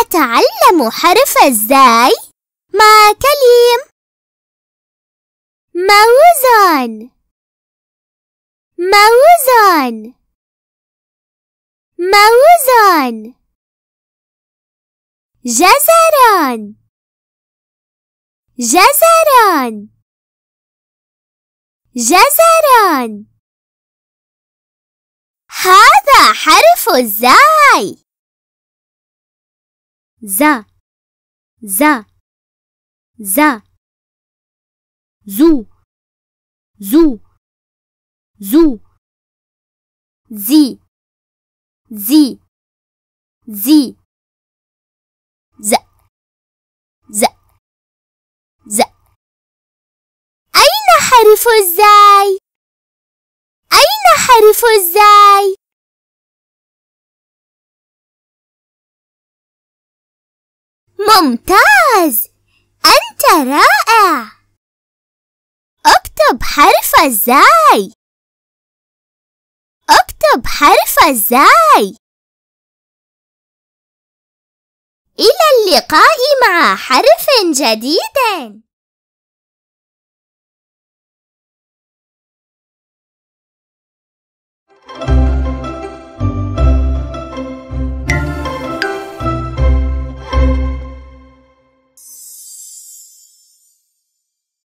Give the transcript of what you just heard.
أتعلم حرف الزاي مع كليم موزان موزان موزان جزران جزران جزران هذا حرف الزاي زا زا زا زو زو زو زي زي زي ز ز ز أين حرف الزاي؟ أين حرف الزاي؟ ممتاز أنت رائع اكتب حرف الزاي اكتب حرف الزاي إلى اللقاء مع حرف جديد